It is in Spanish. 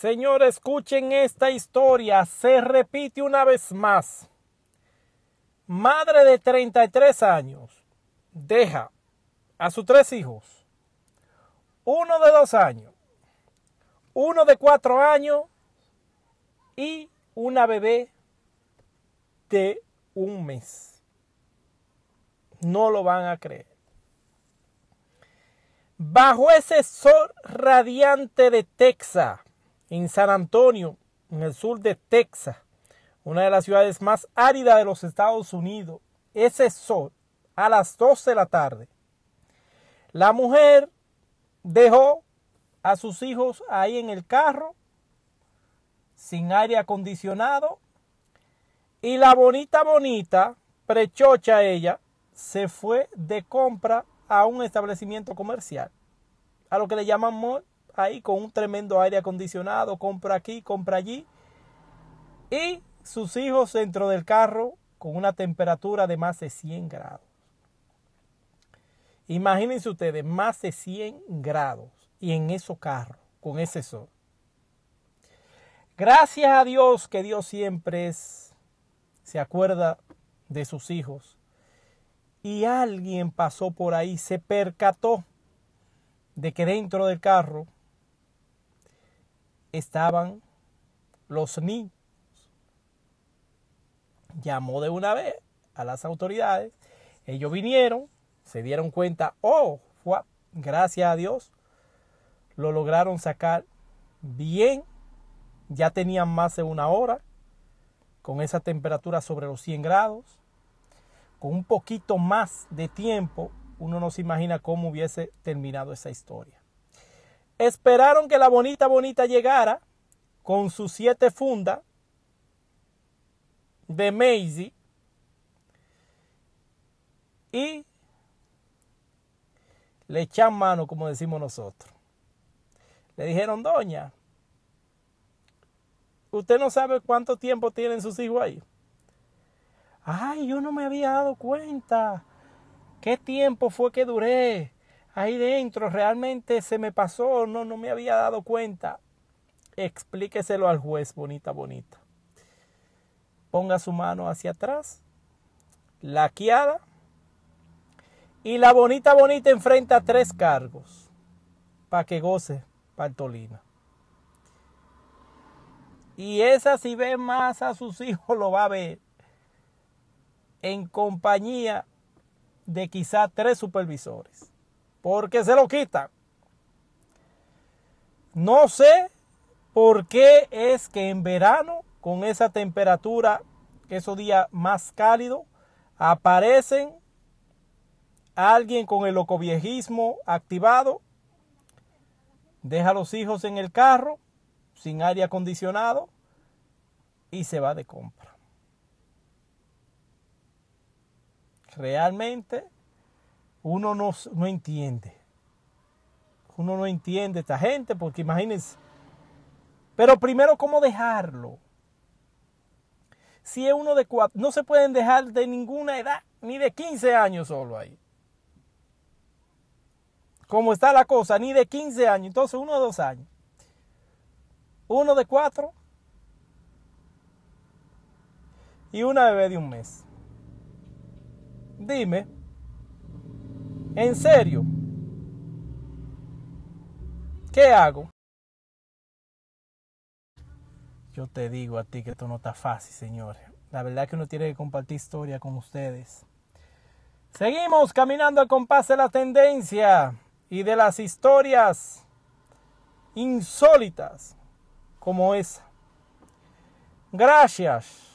Señores, escuchen esta historia. Se repite una vez más. Madre de 33 años deja a sus tres hijos. Uno de dos años, uno de cuatro años y una bebé de un mes. No lo van a creer. Bajo ese sol radiante de Texas, en San Antonio, en el sur de Texas, una de las ciudades más áridas de los Estados Unidos, ese sol a las 12 de la tarde. La mujer dejó a sus hijos ahí en el carro, sin aire acondicionado, y la bonita, bonita, prechocha ella, se fue de compra a un establecimiento comercial, a lo que le llaman ahí con un tremendo aire acondicionado, compra aquí, compra allí. Y sus hijos dentro del carro con una temperatura de más de 100 grados. Imagínense ustedes, más de 100 grados y en esos carros, con ese sol. Gracias a Dios que Dios siempre se acuerda de sus hijos. Y alguien pasó por ahí, se percató de que dentro del carro estaban los niños. Llamó de una vez a las autoridades. Ellos vinieron, se dieron cuenta, oh, gracias a Dios, lo lograron sacar bien. Ya tenían más de una hora con esa temperatura sobre los 100 grados. Con un poquito más de tiempo, uno no se imagina cómo hubiese terminado esa historia. Esperaron que la bonita bonita llegara con sus siete fundas de Maisy y le echan mano, como decimos nosotros. Le dijeron, doña, usted no sabe cuánto tiempo tienen sus hijos ahí. Ay, yo no me había dado cuenta. ¿Qué tiempo fue que duré? ahí dentro, realmente se me pasó, no, no me había dado cuenta. Explíqueselo al juez, bonita, bonita. Ponga su mano hacia atrás, laqueada, y la bonita, bonita enfrenta tres cargos para que goce Pantolina. Y esa si ve más a sus hijos lo va a ver en compañía de quizá tres supervisores porque se lo quita. No sé por qué es que en verano, con esa temperatura, esos días más cálidos, aparecen alguien con el locoviejismo activado, deja a los hijos en el carro, sin aire acondicionado, y se va de compra. Realmente uno no, no entiende. Uno no entiende esta gente porque imagínense. Pero primero, ¿cómo dejarlo? Si es uno de cuatro, no se pueden dejar de ninguna edad, ni de 15 años solo ahí. Como está la cosa, ni de 15 años, entonces uno de dos años. Uno de cuatro y una bebé de un mes. Dime. En serio. ¿Qué hago? Yo te digo a ti que esto no está fácil, señores. La verdad que uno tiene que compartir historia con ustedes. Seguimos caminando al compás de la tendencia y de las historias insólitas como esa. Gracias.